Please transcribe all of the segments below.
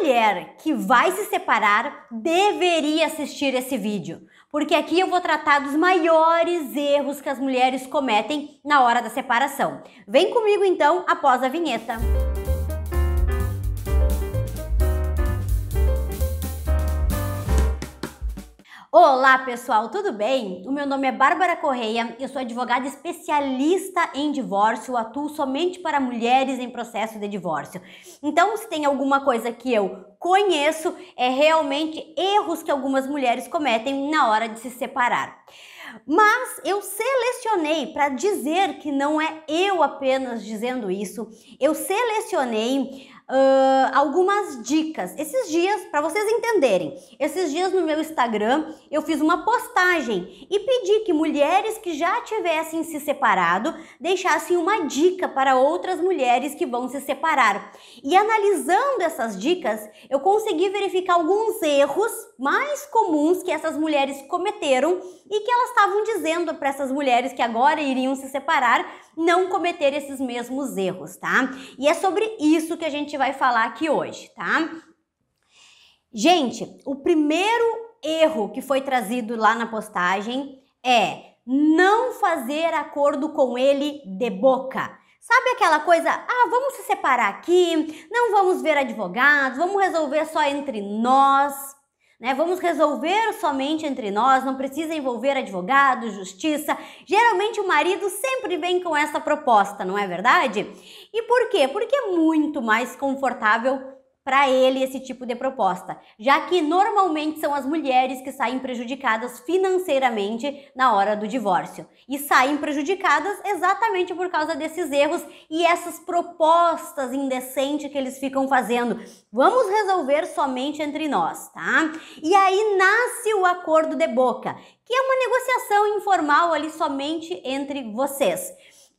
mulher que vai se separar deveria assistir esse vídeo, porque aqui eu vou tratar dos maiores erros que as mulheres cometem na hora da separação. Vem comigo então após a vinheta. Olá, pessoal, tudo bem? O meu nome é Bárbara Correia, eu sou advogada especialista em divórcio, atuo somente para mulheres em processo de divórcio. Então, se tem alguma coisa que eu conheço, é realmente erros que algumas mulheres cometem na hora de se separar. Mas eu selecionei para dizer que não é eu apenas dizendo isso, eu selecionei uh, algumas dicas. Esses dias, para vocês entenderem, esses dias no meu Instagram eu fiz uma postagem e pedi que mulheres que já tivessem se separado deixassem uma dica para outras mulheres que vão se separar. E analisando essas dicas, eu consegui verificar alguns erros mais comuns que essas mulheres cometeram e que elas estavam dizendo para essas mulheres que agora iriam se separar não cometer esses mesmos erros, tá? E é sobre isso que a gente vai falar aqui hoje, tá? Gente, o primeiro erro que foi trazido lá na postagem é não fazer acordo com ele de boca. Sabe aquela coisa, ah, vamos se separar aqui, não vamos ver advogados, vamos resolver só entre nós. Né? Vamos resolver somente entre nós, não precisa envolver advogado, justiça. Geralmente o marido sempre vem com essa proposta, não é verdade? E por quê? Porque é muito mais confortável para ele esse tipo de proposta, já que normalmente são as mulheres que saem prejudicadas financeiramente na hora do divórcio e saem prejudicadas exatamente por causa desses erros e essas propostas indecentes que eles ficam fazendo. Vamos resolver somente entre nós, tá? E aí nasce o acordo de boca, que é uma negociação informal ali somente entre vocês.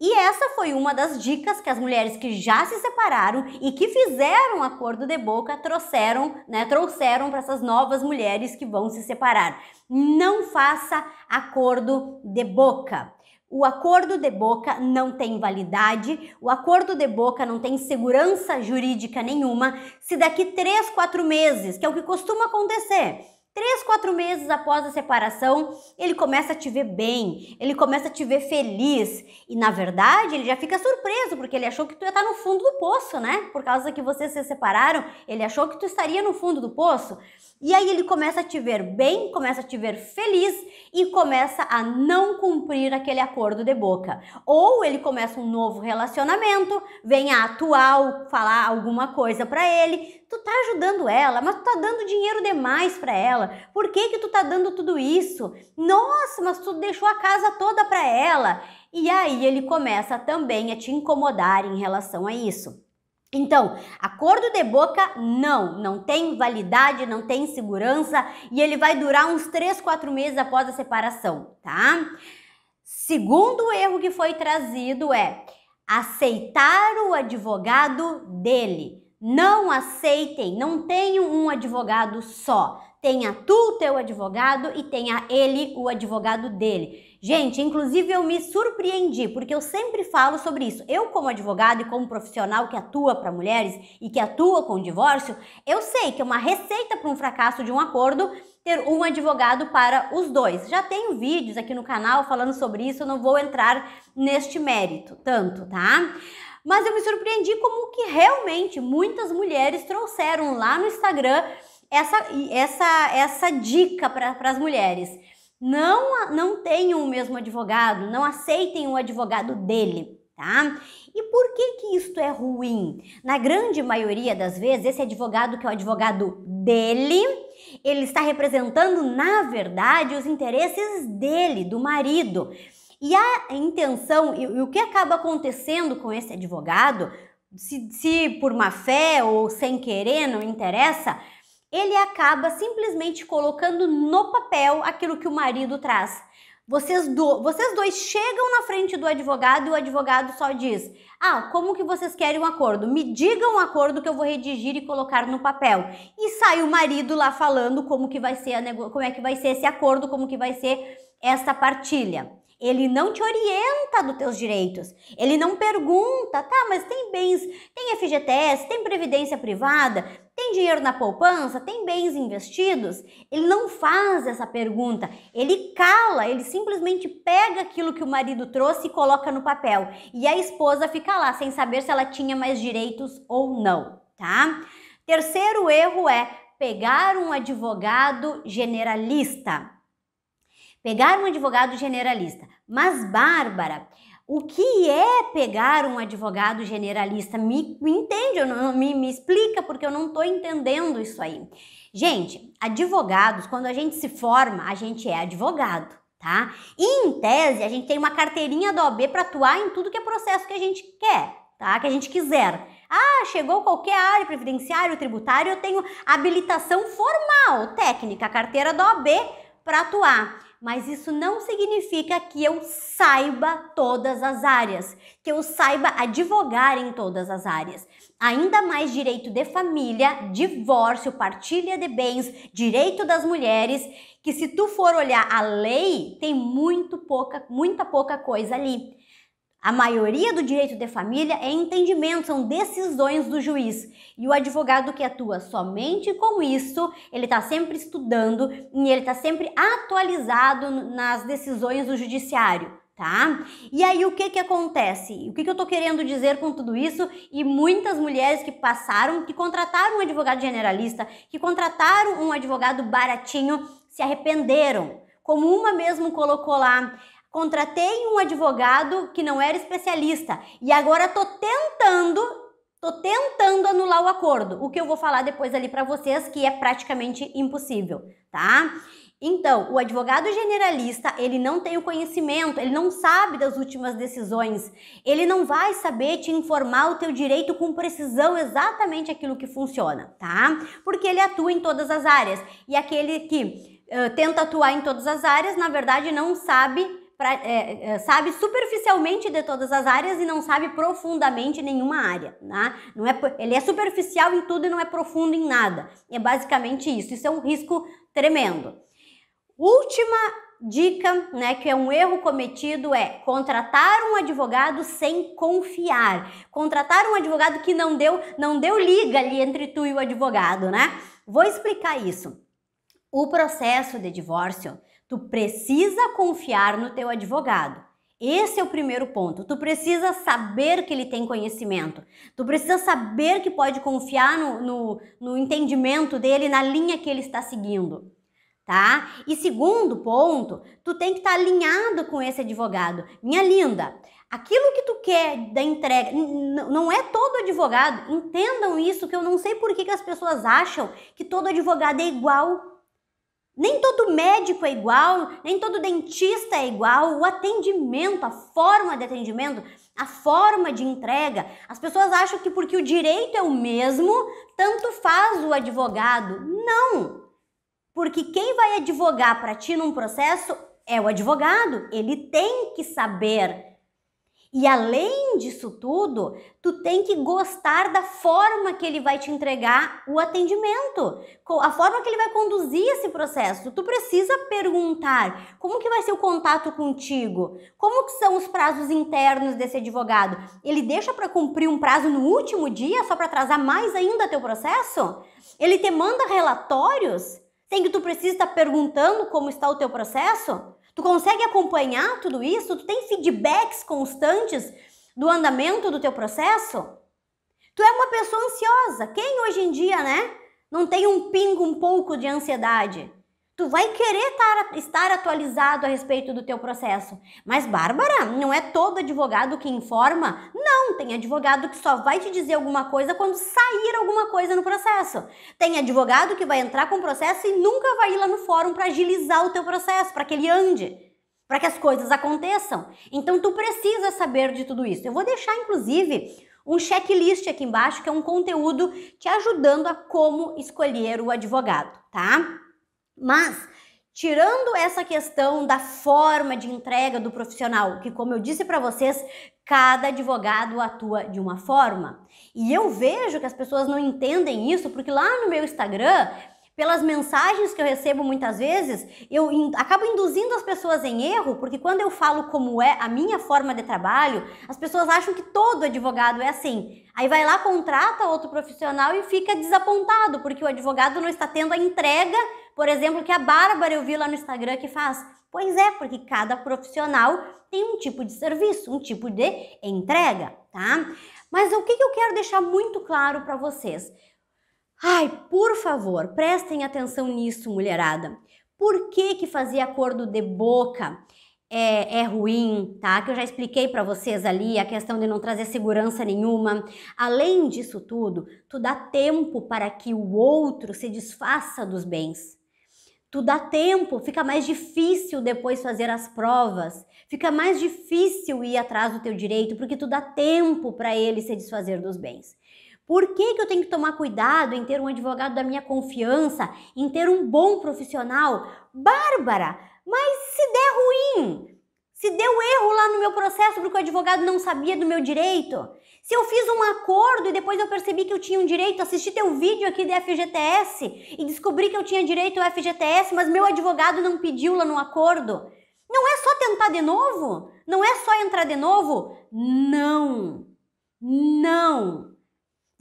E essa foi uma das dicas que as mulheres que já se separaram e que fizeram acordo de boca trouxeram, né, trouxeram para essas novas mulheres que vão se separar. Não faça acordo de boca. O acordo de boca não tem validade, o acordo de boca não tem segurança jurídica nenhuma. Se daqui três, quatro meses, que é o que costuma acontecer, Três, quatro meses após a separação, ele começa a te ver bem, ele começa a te ver feliz. E na verdade, ele já fica surpreso, porque ele achou que tu ia estar no fundo do poço, né? Por causa que vocês se separaram, ele achou que tu estaria no fundo do poço. E aí ele começa a te ver bem, começa a te ver feliz e começa a não cumprir aquele acordo de boca. Ou ele começa um novo relacionamento, vem a atual falar alguma coisa para ele, tu tá ajudando ela, mas tu tá dando dinheiro demais para ela. Por que que tu tá dando tudo isso? Nossa, mas tu deixou a casa toda para ela. E aí ele começa também a te incomodar em relação a isso. Então, acordo de boca não, não tem validade, não tem segurança e ele vai durar uns 3, 4 meses após a separação, tá? Segundo erro que foi trazido é aceitar o advogado dele. Não aceitem, não tenham um advogado só. Tenha tu teu advogado e tenha ele o advogado dele. Gente, inclusive eu me surpreendi, porque eu sempre falo sobre isso. Eu, como advogada e como profissional que atua para mulheres e que atua com divórcio, eu sei que é uma receita para um fracasso de um acordo ter um advogado para os dois. Já tenho vídeos aqui no canal falando sobre isso, eu não vou entrar neste mérito tanto, tá? mas eu me surpreendi como que realmente muitas mulheres trouxeram lá no Instagram essa, essa, essa dica para as mulheres. Não, não tenham o mesmo advogado, não aceitem o advogado dele, tá? E por que que isto é ruim? Na grande maioria das vezes, esse advogado que é o advogado dele, ele está representando, na verdade, os interesses dele, do marido. E a intenção, e, e o que acaba acontecendo com esse advogado, se, se por má fé ou sem querer, não interessa, ele acaba simplesmente colocando no papel aquilo que o marido traz. Vocês, do, vocês, dois chegam na frente do advogado e o advogado só diz: Ah, como que vocês querem um acordo? Me digam um acordo que eu vou redigir e colocar no papel. E sai o marido lá falando como que vai ser a como é que vai ser esse acordo, como que vai ser essa partilha. Ele não te orienta dos teus direitos. Ele não pergunta, tá, mas tem bens, tem FGTS, tem previdência privada, tem dinheiro na poupança, tem bens investidos? Ele não faz essa pergunta. Ele cala, ele simplesmente pega aquilo que o marido trouxe e coloca no papel. E a esposa fica lá sem saber se ela tinha mais direitos ou não, tá? Terceiro erro é pegar um advogado generalista. Pegar um advogado generalista. Mas, Bárbara, o que é pegar um advogado generalista? Me, me entende, não, me, me explica, porque eu não estou entendendo isso aí. Gente, advogados, quando a gente se forma, a gente é advogado. Tá? E em tese, a gente tem uma carteirinha da OAB para atuar em tudo que é processo que a gente quer, tá? que a gente quiser. Ah, chegou qualquer área, previdenciário, tributário, eu tenho habilitação formal, técnica, carteira da OAB para atuar mas isso não significa que eu saiba todas as áreas, que eu saiba advogar em todas as áreas. Ainda mais direito de família, divórcio, partilha de bens, direito das mulheres, que se tu for olhar a lei, tem muito pouca, muita pouca coisa ali. A maioria do direito de família é entendimento, são decisões do juiz. E o advogado que atua somente com isso, ele está sempre estudando e ele está sempre atualizado nas decisões do judiciário. Tá? E aí o que que acontece? O que que eu estou querendo dizer com tudo isso? E muitas mulheres que passaram, que contrataram um advogado generalista, que contrataram um advogado baratinho, se arrependeram. Como uma mesmo colocou lá, Contratei um advogado que não era especialista e agora tô tentando, tô tentando anular o acordo, o que eu vou falar depois ali para vocês que é praticamente impossível, tá? Então, o advogado generalista, ele não tem o conhecimento, ele não sabe das últimas decisões, ele não vai saber te informar o teu direito com precisão exatamente aquilo que funciona, tá? Porque ele atua em todas as áreas. E aquele que uh, tenta atuar em todas as áreas, na verdade, não sabe pra, é, é, sabe superficialmente de todas as áreas e não sabe profundamente nenhuma área. Né? Não é, ele é superficial em tudo e não é profundo em nada. É basicamente isso. Isso é um risco tremendo. Última dica, né, que é um erro cometido é contratar um advogado sem confiar. Contratar um advogado que não deu, não deu liga ali entre tu e o advogado, né? Vou explicar isso. O processo de divórcio Tu precisa confiar no teu advogado. Esse é o primeiro ponto. Tu precisa saber que ele tem conhecimento. Tu precisa saber que pode confiar no, no, no entendimento dele, na linha que ele está seguindo. Tá? E segundo ponto, tu tem que estar tá alinhado com esse advogado. Minha linda, aquilo que tu quer da entrega, não é todo advogado, entendam isso, que eu não sei por que, que as pessoas acham que todo advogado é igual. Nem todo médico é igual, nem todo dentista é igual. O atendimento, a forma de atendimento, a forma de entrega. As pessoas acham que porque o direito é o mesmo, tanto faz o advogado. Não! Porque quem vai advogar para ti num processo é o advogado. Ele tem que saber e além disso tudo, tu tem que gostar da forma que ele vai te entregar o atendimento, a forma que ele vai conduzir esse processo. Tu precisa perguntar como que vai ser o contato contigo, como que são os prazos internos desse advogado. Ele deixa para cumprir um prazo no último dia só para atrasar mais ainda teu processo? Ele te manda relatórios? Tem que tu precisa estar tá perguntando como está o teu processo? Tu consegue acompanhar tudo isso? Tu tem feedbacks constantes do andamento do teu processo? Tu é uma pessoa ansiosa. Quem hoje em dia, né, não tem um pingo um pouco de ansiedade? tu vai querer tar, estar atualizado a respeito do teu processo. Mas, Bárbara, não é todo advogado que informa? Não, tem advogado que só vai te dizer alguma coisa quando sair alguma coisa no processo. Tem advogado que vai entrar com o processo e nunca vai ir lá no fórum para agilizar o teu processo, para que ele ande. Para que as coisas aconteçam. Então, tu precisa saber de tudo isso. Eu vou deixar, inclusive, um checklist aqui embaixo, que é um conteúdo te ajudando a como escolher o advogado, tá? Mas Tirando essa questão da forma de entrega do profissional, que como eu disse para vocês, cada advogado atua de uma forma. E eu vejo que as pessoas não entendem isso, porque lá no meu Instagram pelas mensagens que eu recebo muitas vezes, eu in acabo induzindo as pessoas em erro, porque quando eu falo como é a minha forma de trabalho, as pessoas acham que todo advogado é assim. Aí vai lá, contrata outro profissional e fica desapontado, porque o advogado não está tendo a entrega, por exemplo, que a Bárbara eu vi lá no Instagram que faz. Pois é, porque cada profissional tem um tipo de serviço, um tipo de entrega, tá? Mas o que, que eu quero deixar muito claro para vocês? Ai, por favor, prestem atenção nisso, mulherada. Por que que fazer acordo de boca é, é ruim, tá? Que eu já expliquei para vocês ali a questão de não trazer segurança nenhuma. Além disso tudo, tu dá tempo para que o outro se desfaça dos bens tu dá tempo, fica mais difícil depois fazer as provas, fica mais difícil ir atrás do teu direito, porque tu dá tempo para ele se desfazer dos bens. Por que, que eu tenho que tomar cuidado em ter um advogado da minha confiança, em ter um bom profissional? Bárbara, mas se der ruim, se deu erro lá no meu processo porque o advogado não sabia do meu direito, se eu fiz um acordo e depois eu percebi que eu tinha um direito, assisti teu vídeo aqui da FGTS e descobri que eu tinha direito ao FGTS, mas meu advogado não pediu lá no acordo. Não é só tentar de novo? Não é só entrar de novo? Não! Não!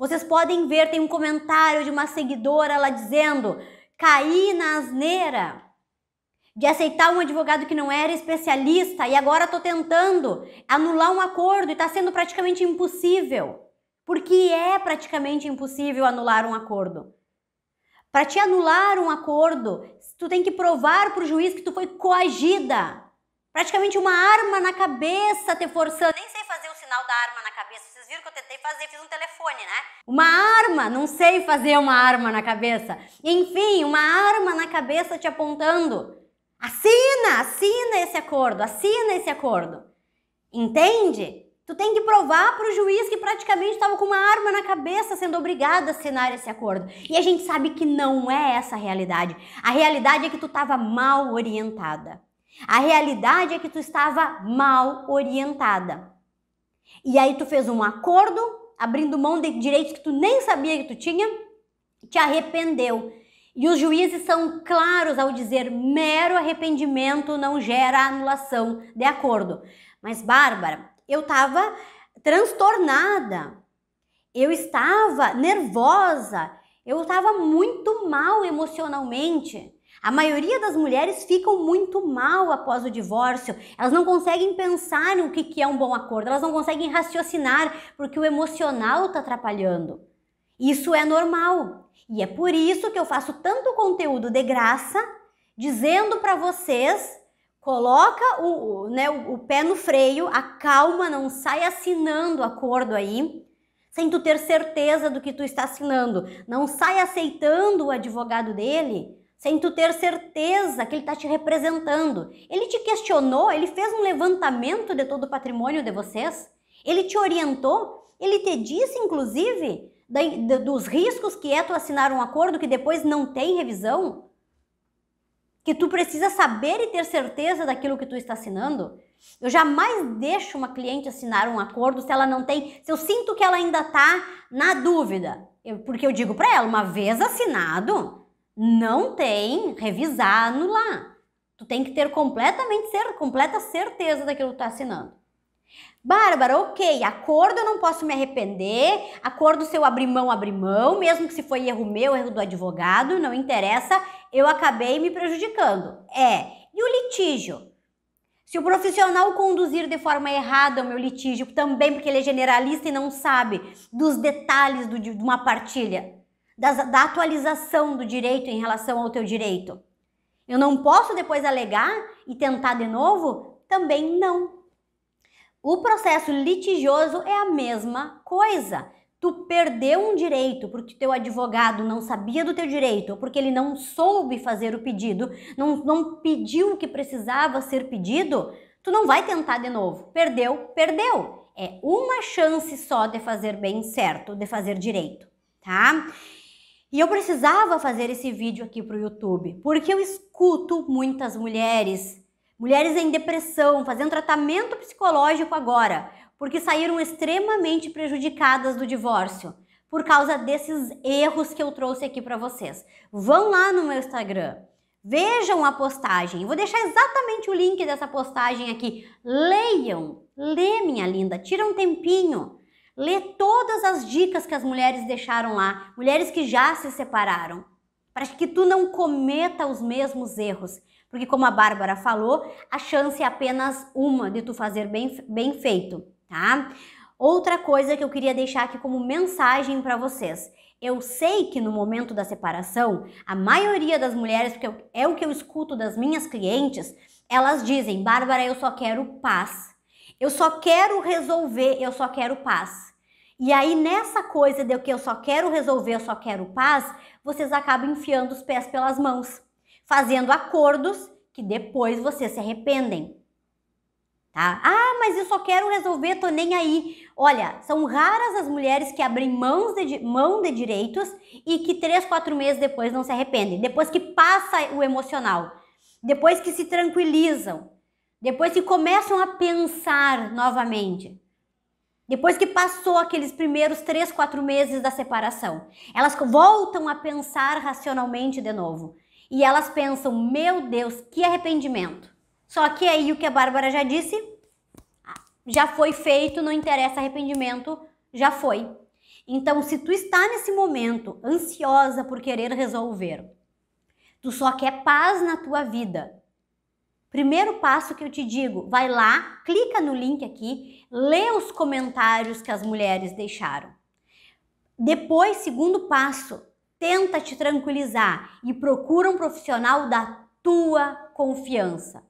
Vocês podem ver, tem um comentário de uma seguidora lá dizendo: caí na asneira de aceitar um advogado que não era especialista e agora estou tentando anular um acordo e está sendo praticamente impossível. Porque é praticamente impossível anular um acordo. Para te anular um acordo, tu tem que provar para o juiz que tu foi coagida. Praticamente uma arma na cabeça te forçando. Nem sei sinal da arma na cabeça. Vocês viram que eu tentei fazer, fiz um telefone, né? Uma arma! Não sei fazer uma arma na cabeça. Enfim, uma arma na cabeça te apontando. Assina, assina esse acordo, assina esse acordo. Entende? Tu tem que provar para o juiz que praticamente estava com uma arma na cabeça sendo obrigado a assinar esse acordo. E a gente sabe que não é essa a realidade. A realidade é que tu estava mal orientada. A realidade é que tu estava mal orientada. E aí tu fez um acordo, abrindo mão de direitos que tu nem sabia que tu tinha, te arrependeu. E os juízes são claros ao dizer mero arrependimento não gera anulação de acordo. Mas Bárbara, eu estava transtornada, eu estava nervosa, eu estava muito mal emocionalmente. A maioria das mulheres ficam muito mal após o divórcio. Elas não conseguem pensar no que, que é um bom acordo, elas não conseguem raciocinar porque o emocional está atrapalhando. Isso é normal. E é por isso que eu faço tanto conteúdo de graça, dizendo para vocês coloca o, né, o, pé no freio, acalma, não sai assinando acordo aí, sem tu ter certeza do que tu está assinando, não sai aceitando o advogado dele, sem tu ter certeza que ele está te representando. Ele te questionou, ele fez um levantamento de todo o patrimônio de vocês, ele te orientou, ele te disse, inclusive, da, da, dos riscos que é tu assinar um acordo que depois não tem revisão, que tu precisa saber e ter certeza daquilo que tu está assinando. Eu jamais deixo uma cliente assinar um acordo se ela não tem, se eu sinto que ela ainda está na dúvida. Eu, porque eu digo para ela, uma vez assinado, não tem revisar, anular. Tu tem que ter completamente ser completa certeza daquilo que tu tá assinando. Bárbara, ok, acordo eu não posso me arrepender, acordo se eu abrir mão, abrir mão, mesmo que se foi erro meu, erro do advogado, não interessa, eu acabei me prejudicando. É, e o litígio? Se o profissional conduzir de forma errada o meu litígio, também porque ele é generalista e não sabe dos detalhes do, de uma partilha, da atualização do direito em relação ao teu direito. Eu não posso depois alegar e tentar de novo? Também não. O processo litigioso é a mesma coisa. Tu perdeu um direito porque teu advogado não sabia do teu direito, ou porque ele não soube fazer o pedido, não, não pediu o que precisava ser pedido, tu não vai tentar de novo. Perdeu, perdeu. É uma chance só de fazer bem certo, de fazer direito, tá? E eu precisava fazer esse vídeo aqui para o YouTube, porque eu escuto muitas mulheres, mulheres em depressão, fazendo tratamento psicológico agora, porque saíram extremamente prejudicadas do divórcio por causa desses erros que eu trouxe aqui para vocês. Vão lá no meu Instagram, vejam a postagem. Vou deixar exatamente o link dessa postagem aqui. Leiam, lê minha linda, tira um tempinho Lê todas as dicas que as mulheres deixaram lá, mulheres que já se separaram, para que tu não cometa os mesmos erros. Porque como a Bárbara falou, a chance é apenas uma de tu fazer bem, bem feito, tá? Outra coisa que eu queria deixar aqui como mensagem para vocês. Eu sei que no momento da separação, a maioria das mulheres, porque é o que eu escuto das minhas clientes, elas dizem: "Bárbara, eu só quero paz". Eu só quero resolver, eu só quero paz. E aí, nessa coisa de que eu só quero resolver, eu só quero paz, vocês acabam enfiando os pés pelas mãos, fazendo acordos que depois vocês se arrependem. Tá? Ah, mas eu só quero resolver, tô nem aí. Olha, são raras as mulheres que abrem mãos de, mão de direitos e que três, quatro meses depois não se arrependem. Depois que passa o emocional, depois que se tranquilizam, depois que começam a pensar novamente. Depois que passou aqueles primeiros três, quatro meses da separação, elas voltam a pensar racionalmente de novo. E elas pensam, meu Deus, que arrependimento. Só que aí o que a Bárbara já disse, já foi feito, não interessa arrependimento, já foi. Então, se tu está nesse momento ansiosa por querer resolver, tu só quer paz na tua vida, Primeiro passo que eu te digo, vai lá, clica no link aqui, lê os comentários que as mulheres deixaram. Depois, segundo passo, tenta te tranquilizar e procura um profissional da tua confiança.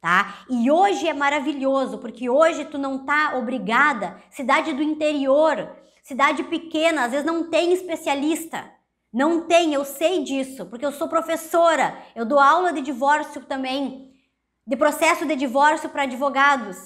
Tá? E hoje é maravilhoso, porque hoje tu não tá obrigada, cidade do interior, cidade pequena, às vezes não tem especialista. Não tem, eu sei disso, porque eu sou professora, eu dou aula de divórcio também, de processo de divórcio para advogados.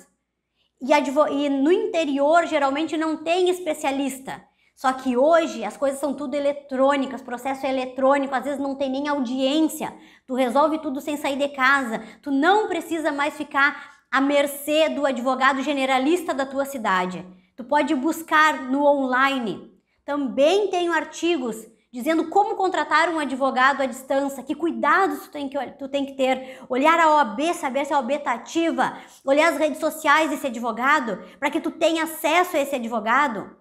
E, advo e no interior, geralmente, não tem especialista. Só que hoje as coisas são tudo eletrônicas, processo é eletrônico, às vezes não tem nem audiência. Tu resolve tudo sem sair de casa. Tu não precisa mais ficar à mercê do advogado generalista da tua cidade. Tu pode buscar no online. Também tenho artigos dizendo como contratar um advogado à distância, que cuidados tu tem que, tu tem que ter, olhar a OAB, saber se a OAB está ativa, olhar as redes sociais desse advogado, para que tu tenha acesso a esse advogado,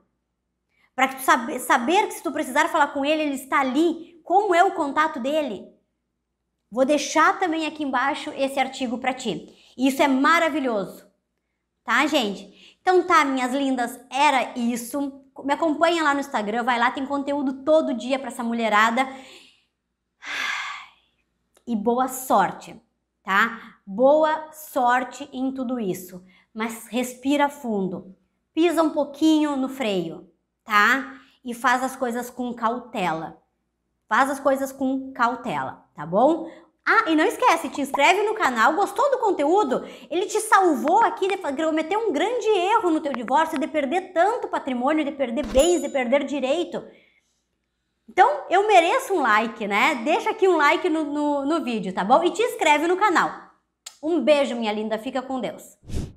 para que tu saber, saber que se tu precisar falar com ele, ele está ali, como é o contato dele. Vou deixar também aqui embaixo esse artigo para ti. Isso é maravilhoso. Tá, gente? Então tá, minhas lindas, era isso. Me acompanha lá no Instagram, vai lá, tem conteúdo todo dia para essa mulherada. E boa sorte, tá? Boa sorte em tudo isso. Mas respira fundo. Pisa um pouquinho no freio, tá? E faz as coisas com cautela. Faz as coisas com cautela, tá bom? Ah, e não esquece, te inscreve no canal, gostou do conteúdo? Ele te salvou aqui de cometer um grande erro no teu divórcio, de perder tanto patrimônio, de perder bens, de perder direito. Então, eu mereço um like, né? Deixa aqui um like no, no, no vídeo, tá bom? E te inscreve no canal. Um beijo, minha linda. Fica com Deus.